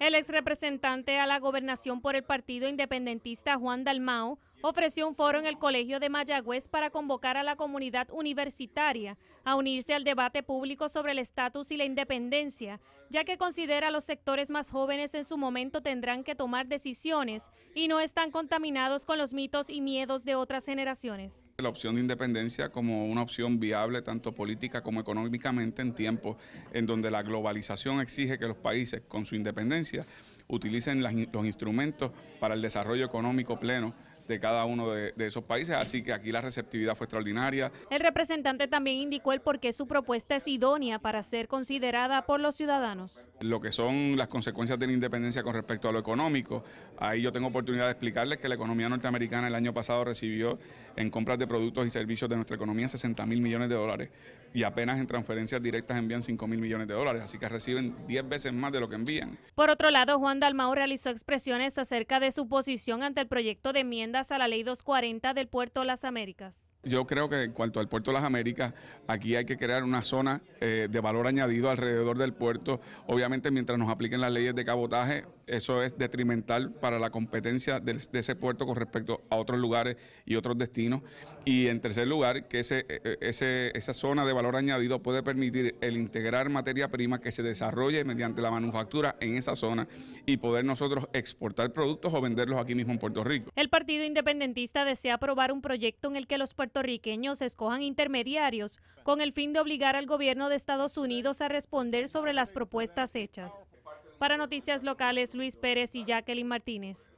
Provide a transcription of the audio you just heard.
El ex representante a la gobernación por el Partido Independentista Juan Dalmao ofreció un foro en el Colegio de Mayagüez para convocar a la comunidad universitaria a unirse al debate público sobre el estatus y la independencia, ya que considera los sectores más jóvenes en su momento tendrán que tomar decisiones y no están contaminados con los mitos y miedos de otras generaciones. La opción de independencia como una opción viable tanto política como económicamente en tiempos en donde la globalización exige que los países con su independencia utilicen los instrumentos para el desarrollo económico pleno de cada uno de, esos países, así que aquí la receptividad fue extraordinaria. El representante también indicó el por qué su propuesta es idónea para ser considerada por los ciudadanos. Lo que son las consecuencias de la independencia con respecto a lo económico, ahí yo tengo oportunidad de explicarles que la economía norteamericana el año pasado recibió en compras de productos y servicios de nuestra economía 60 mil millones de dólares y apenas en transferencias directas envían 5 mil millones de dólares, así que reciben 10 veces más de lo que envían. Por otro lado, Juan Dalmau realizó expresiones acerca de su posición ante el proyecto de enmiendas a la Ley 240 del Puerto Las Américas. Yo creo que en cuanto al puerto de las Américas, aquí hay que crear una zona eh, de valor añadido alrededor del puerto. Obviamente, mientras nos apliquen las leyes de cabotaje, eso es detrimental para la competencia de, ese puerto con respecto a otros lugares y otros destinos. Y en tercer lugar, que e, e, ese, esa zona de valor añadido puede permitir el integrar materia prima que se desarrolle mediante la manufactura en esa zona y poder nosotros exportar productos o venderlos aquí mismo en Puerto Rico. El Partido Independentista desea aprobar un proyecto en el que los puertorriqueños escojan intermediarios con el fin de obligar al gobierno de Estados Unidos a responder sobre las propuestas hechas. Para Noticias Locales, Luis Pérez y Jacqueline Martínez.